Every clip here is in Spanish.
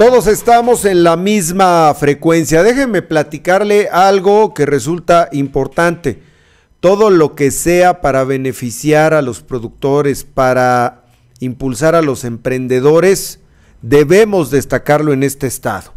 Todos estamos en la misma frecuencia. Déjenme platicarle algo que resulta importante. Todo lo que sea para beneficiar a los productores, para impulsar a los emprendedores, debemos destacarlo en este estado.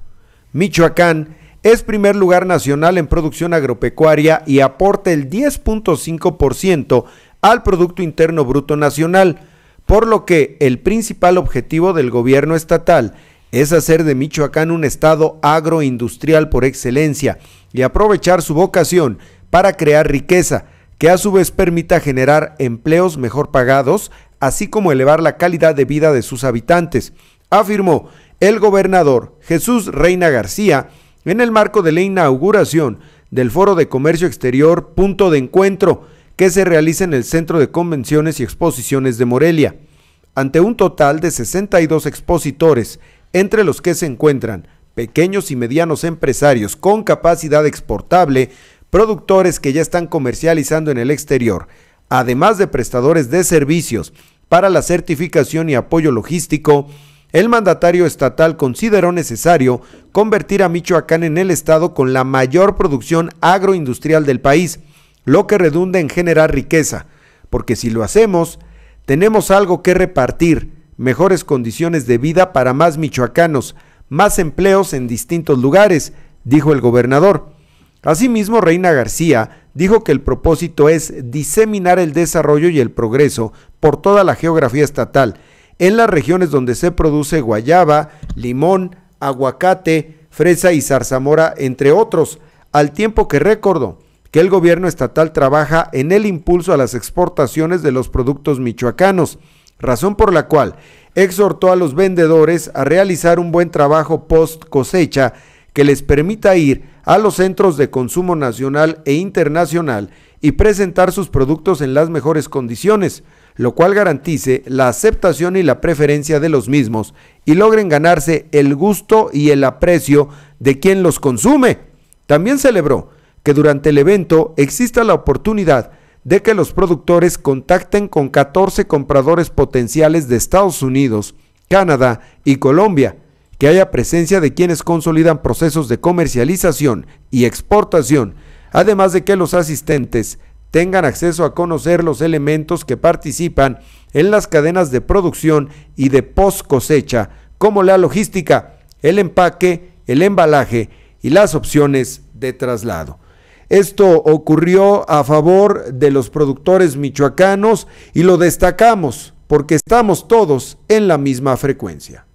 Michoacán es primer lugar nacional en producción agropecuaria y aporta el 10.5% al Producto Interno Bruto Nacional, por lo que el principal objetivo del gobierno estatal es hacer de Michoacán un estado agroindustrial por excelencia y aprovechar su vocación para crear riqueza, que a su vez permita generar empleos mejor pagados, así como elevar la calidad de vida de sus habitantes, afirmó el gobernador Jesús Reina García en el marco de la inauguración del Foro de Comercio Exterior Punto de Encuentro, que se realiza en el Centro de Convenciones y Exposiciones de Morelia. Ante un total de 62 expositores, entre los que se encuentran pequeños y medianos empresarios con capacidad exportable, productores que ya están comercializando en el exterior, además de prestadores de servicios para la certificación y apoyo logístico, el mandatario estatal consideró necesario convertir a Michoacán en el estado con la mayor producción agroindustrial del país, lo que redunda en generar riqueza, porque si lo hacemos, tenemos algo que repartir, mejores condiciones de vida para más michoacanos, más empleos en distintos lugares, dijo el gobernador. Asimismo, Reina García dijo que el propósito es diseminar el desarrollo y el progreso por toda la geografía estatal, en las regiones donde se produce guayaba, limón, aguacate, fresa y zarzamora, entre otros, al tiempo que recordó que el gobierno estatal trabaja en el impulso a las exportaciones de los productos michoacanos razón por la cual exhortó a los vendedores a realizar un buen trabajo post cosecha que les permita ir a los centros de consumo nacional e internacional y presentar sus productos en las mejores condiciones, lo cual garantice la aceptación y la preferencia de los mismos y logren ganarse el gusto y el aprecio de quien los consume. También celebró que durante el evento exista la oportunidad de que los productores contacten con 14 compradores potenciales de Estados Unidos, Canadá y Colombia, que haya presencia de quienes consolidan procesos de comercialización y exportación, además de que los asistentes tengan acceso a conocer los elementos que participan en las cadenas de producción y de post cosecha, como la logística, el empaque, el embalaje y las opciones de traslado. Esto ocurrió a favor de los productores michoacanos y lo destacamos porque estamos todos en la misma frecuencia.